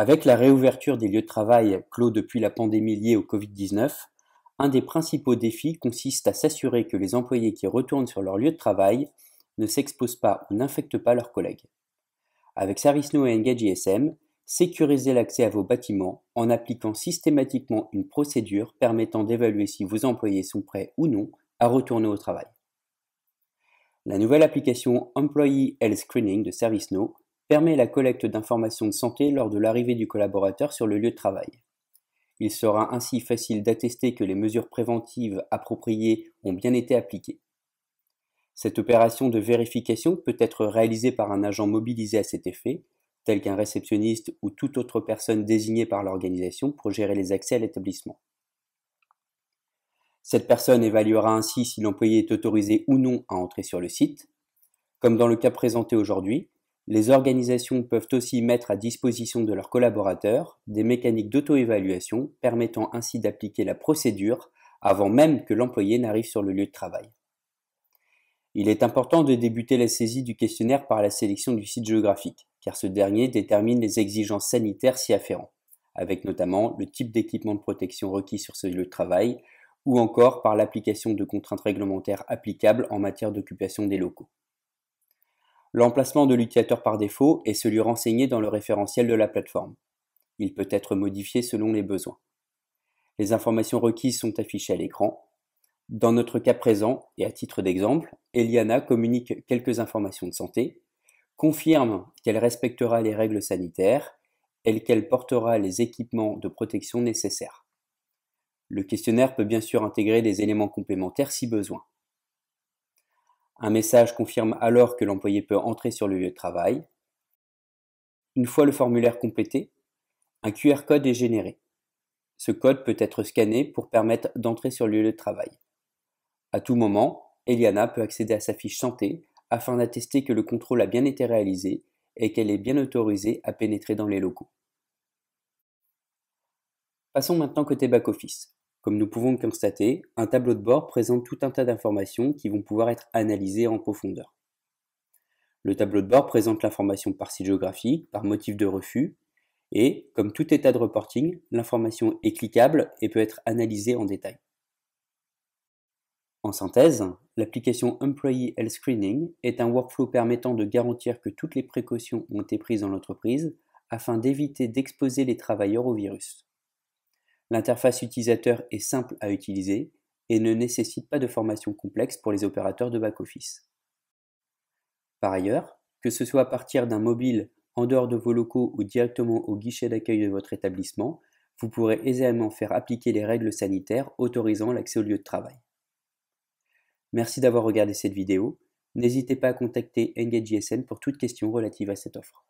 Avec la réouverture des lieux de travail clos depuis la pandémie liée au Covid-19, un des principaux défis consiste à s'assurer que les employés qui retournent sur leur lieu de travail ne s'exposent pas ou n'infectent pas leurs collègues. Avec ServiceNow et ISM, sécurisez l'accès à vos bâtiments en appliquant systématiquement une procédure permettant d'évaluer si vos employés sont prêts ou non à retourner au travail. La nouvelle application Employee Health Screening de ServiceNow permet la collecte d'informations de santé lors de l'arrivée du collaborateur sur le lieu de travail. Il sera ainsi facile d'attester que les mesures préventives appropriées ont bien été appliquées. Cette opération de vérification peut être réalisée par un agent mobilisé à cet effet, tel qu'un réceptionniste ou toute autre personne désignée par l'organisation pour gérer les accès à l'établissement. Cette personne évaluera ainsi si l'employé est autorisé ou non à entrer sur le site. Comme dans le cas présenté aujourd'hui, les organisations peuvent aussi mettre à disposition de leurs collaborateurs des mécaniques d'auto-évaluation permettant ainsi d'appliquer la procédure avant même que l'employé n'arrive sur le lieu de travail. Il est important de débuter la saisie du questionnaire par la sélection du site géographique, car ce dernier détermine les exigences sanitaires s'y afférents, avec notamment le type d'équipement de protection requis sur ce lieu de travail, ou encore par l'application de contraintes réglementaires applicables en matière d'occupation des locaux l'emplacement de l'utilisateur par défaut est celui renseigné dans le référentiel de la plateforme. Il peut être modifié selon les besoins. Les informations requises sont affichées à l'écran. Dans notre cas présent, et à titre d'exemple, Eliana communique quelques informations de santé, confirme qu'elle respectera les règles sanitaires et qu'elle portera les équipements de protection nécessaires. Le questionnaire peut bien sûr intégrer des éléments complémentaires si besoin. Un message confirme alors que l'employé peut entrer sur le lieu de travail. Une fois le formulaire complété, un QR code est généré. Ce code peut être scanné pour permettre d'entrer sur le lieu de travail. À tout moment, Eliana peut accéder à sa fiche santé afin d'attester que le contrôle a bien été réalisé et qu'elle est bien autorisée à pénétrer dans les locaux. Passons maintenant côté back-office. Comme nous pouvons le constater, un tableau de bord présente tout un tas d'informations qui vont pouvoir être analysées en profondeur. Le tableau de bord présente l'information par site géographique, par motif de refus, et, comme tout état de reporting, l'information est cliquable et peut être analysée en détail. En synthèse, l'application Employee Health Screening est un workflow permettant de garantir que toutes les précautions ont été prises dans l'entreprise afin d'éviter d'exposer les travailleurs au virus. L'interface utilisateur est simple à utiliser et ne nécessite pas de formation complexe pour les opérateurs de back-office. Par ailleurs, que ce soit à partir d'un mobile en dehors de vos locaux ou directement au guichet d'accueil de votre établissement, vous pourrez aisément faire appliquer les règles sanitaires autorisant l'accès au lieu de travail. Merci d'avoir regardé cette vidéo. N'hésitez pas à contacter EngageJSN pour toute question relative à cette offre.